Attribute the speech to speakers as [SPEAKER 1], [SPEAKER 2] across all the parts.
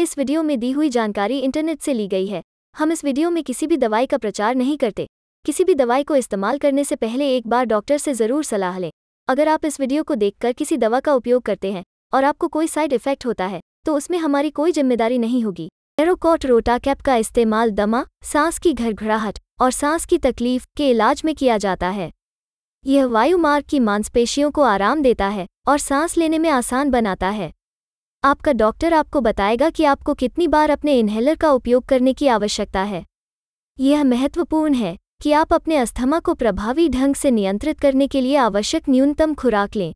[SPEAKER 1] इस वीडियो में दी हुई जानकारी इंटरनेट से ली गई है हम इस वीडियो में किसी भी दवाई का प्रचार नहीं करते किसी भी दवाई को इस्तेमाल करने से पहले एक बार डॉक्टर से ज़रूर सलाह लें अगर आप इस वीडियो को देखकर किसी दवा का उपयोग करते हैं और आपको कोई साइड इफेक्ट होता है तो उसमें हमारी कोई जिम्मेदारी नहीं होगी एरोकॉट रोटाकैप का इस्तेमाल दमा सांस की घरघड़ाहट और सांस की तकलीफ के इलाज में किया जाता है यह वायुमार्ग की मांसपेशियों को आराम देता है और सांस लेने में आसान बनाता है आपका डॉक्टर आपको बताएगा कि आपको कितनी बार अपने इन्हेलर का उपयोग करने की आवश्यकता है यह महत्वपूर्ण है कि आप अपने अस्थमा को प्रभावी ढंग से नियंत्रित करने के लिए आवश्यक न्यूनतम खुराक लें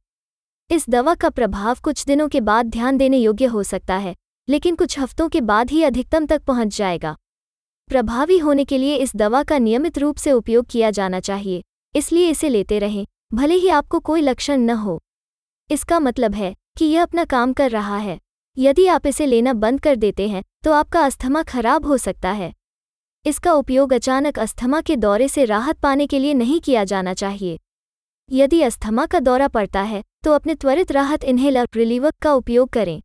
[SPEAKER 1] इस दवा का प्रभाव कुछ दिनों के बाद ध्यान देने योग्य हो सकता है लेकिन कुछ हफ्तों के बाद ही अधिकतम तक पहुंच जाएगा प्रभावी होने के लिए इस दवा का नियमित रूप से उपयोग किया जाना चाहिए इसलिए इसे लेते रहें भले ही आपको कोई लक्षण न हो इसका मतलब है कि यह अपना काम कर रहा है यदि आप इसे लेना बंद कर देते हैं तो आपका अस्थमा खराब हो सकता है इसका उपयोग अचानक अस्थमा के दौरे से राहत पाने के लिए नहीं किया जाना चाहिए यदि अस्थमा का दौरा पड़ता है तो अपने त्वरित राहत इन्हेलर रिलीवर का उपयोग करें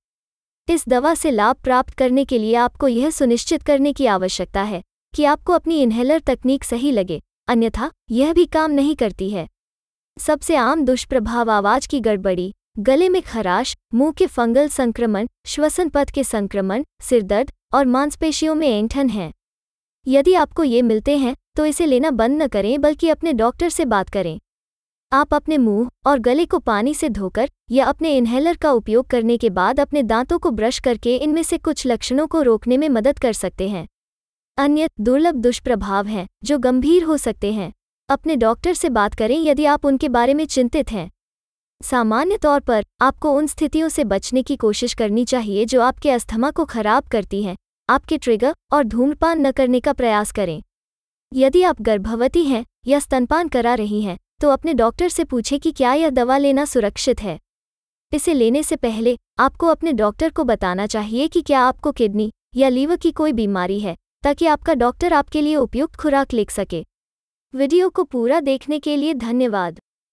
[SPEAKER 1] इस दवा से लाभ प्राप्त करने के लिए आपको यह सुनिश्चित करने की आवश्यकता है कि आपको अपनी इन्हेलर तकनीक सही लगे अन्यथा यह भी काम नहीं करती है सबसे आम दुष्प्रभाव आवाज की गड़बड़ी गले में खराश मुंह के फंगल संक्रमण श्वसन पथ के संक्रमण सिरदर्द और मांसपेशियों में ऐंठन है यदि आपको ये मिलते हैं तो इसे लेना बंद न करें बल्कि अपने डॉक्टर से बात करें आप अपने मुंह और गले को पानी से धोकर या अपने इन्हेलर का उपयोग करने के बाद अपने दांतों को ब्रश करके इनमें से कुछ लक्षणों को रोकने में मदद कर सकते हैं अन्य दुर्लभ दुष्प्रभाव हैं जो गंभीर हो सकते हैं अपने डॉक्टर से बात करें यदि आप उनके बारे में चिंतित हैं सामान्य तौर पर आपको उन स्थितियों से बचने की कोशिश करनी चाहिए जो आपके अस्थमा को खराब करती हैं आपके ट्रिगर और धूम्रपान न करने का प्रयास करें यदि आप गर्भवती हैं या स्तनपान करा रही हैं तो अपने डॉक्टर से पूछें कि क्या यह दवा लेना सुरक्षित है इसे लेने से पहले आपको अपने डॉक्टर को बताना चाहिए कि क्या आपको किडनी या लीवर की कोई बीमारी है ताकि आपका डॉक्टर आपके लिए उपयुक्त खुराक लिख सके वीडियो को पूरा देखने के लिए धन्यवाद